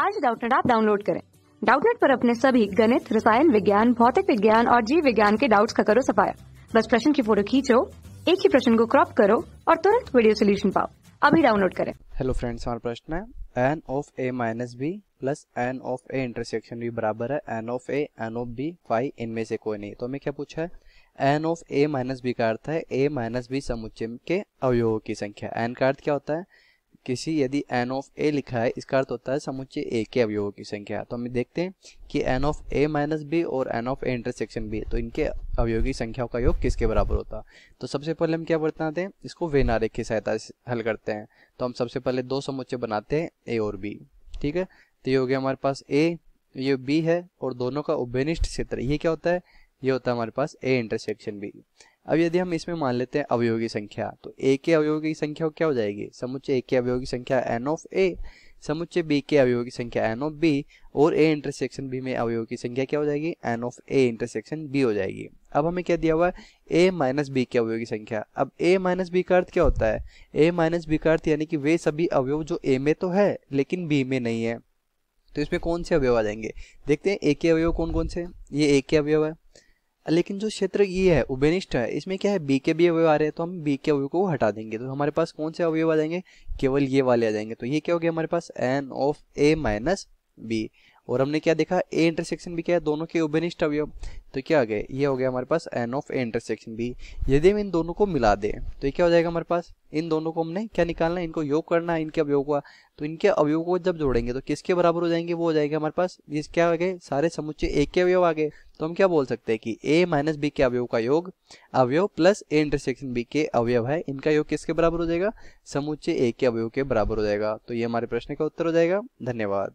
आज डाउटनेट आप डाउनलोड करें डाउटनेट पर अपने सभी गणित रसायन विज्ञान भौतिक विज्ञान और जीव विज्ञान के डाउट्स का करो सफाया बस प्रश्न की फोटो खींचो एक ही प्रश्न को क्रॉप करो और तुरंत वीडियो सोल्यूशन पाओ अभी डाउनलोड करें हेलो फ्रेंड्स हमारा प्रश्न है n of A minus B plus n of A intersection भी बराबर है n of A n of B five इनमें से कोई नहीं तो हमें क्या पूछा है n of A minus B का अर्थ है ए माइनस बी समुच्चय के अवयोग की संख्या एन का अर्थ क्या होता है किसी यदि एन ऑफ ए लिखा है इसका अर्थ होता है समुच्चय ए के अवयवों की संख्या तो हम देखते हैं कि n of A minus B और n of A intersection B तो इनके अवयोग की संख्याओं का योग किसके बराबर होता तो सबसे पहले हम क्या बताते हैं इसको वेन आरेख की सहायता से हल करते हैं तो हम सबसे पहले दो समुच्चय बनाते हैं ए और बी ठीक है तो ये हो गया हमारे पास ए ये बी है और दोनों का उभयनिष्ठ क्षेत्र ये क्या होता है ये होता है हमारे पास ए इंटरसेक्शन बी अब यदि हम इसमें मान लेते हैं अवयोगी संख्या तो ए के अवयोग की संख्या क्या हो जाएगी समुच्चय ए के अवयोगी की संख्या एन ऑफ ए समुच्चय बी के अवयोग की संख्या एन ऑफ बी और ए इंटरसेक्शन बी में अवयव की संख्या क्या हो जाएगी n of A intersection B हो जाएगी अब हमें क्या दिया हुआ है ए माइनस बी के अवयोग की संख्या अब ए माइनस बी का अर्थ क्या होता है ए माइनस बी का अर्थ यानी कि वे सभी अवयव जो ए में तो है लेकिन बी में नहीं है तो इसमें कौन से अवयव आ जाएंगे देखते हैं ए के अवयव कौन कौन से ये ए के अवयव है लेकिन जो क्षेत्र ये है उभयनिष्ठ है इसमें क्या है बी के भी अवयव आ रहे हैं तो हम बी के अवयव को हटा देंगे तो हमारे पास कौन से अवयव आ जाएंगे केवल ये वाले आ जाएंगे तो ये क्या हो गया हमारे पास n of A minus B और हमने क्या देखा ए इंटरसेक्शन भी क्या है दोनों के उभनिष्ठ अवयव तो क्या हो गए ये हो गया हमारे पास n of A intersection B यदि हम इन दोनों को मिला दें तो ये क्या हो जाएगा हमारे पास इन दोनों को हमने क्या निकालना है इनको योग करना है इनके अवयोग का तो इनके अवयोग को जब जोड़ेंगे तो किसके बराबर हो जाएंगे वो हो जाएगा हमारे पास ये क्या आ गए सारे समुचे ए के अवयव आ गए तो हम क्या बोल सकते हैं कि ए माइनस बी के अवयव का योग अवयव प्लस ए इंटरसेक्शन बी के अवयव है इनका योग किसके बराबर हो जाएगा समुचे ए के अवयव के बराबर हो जाएगा तो ये हमारे प्रश्न का उत्तर हो जाएगा धन्यवाद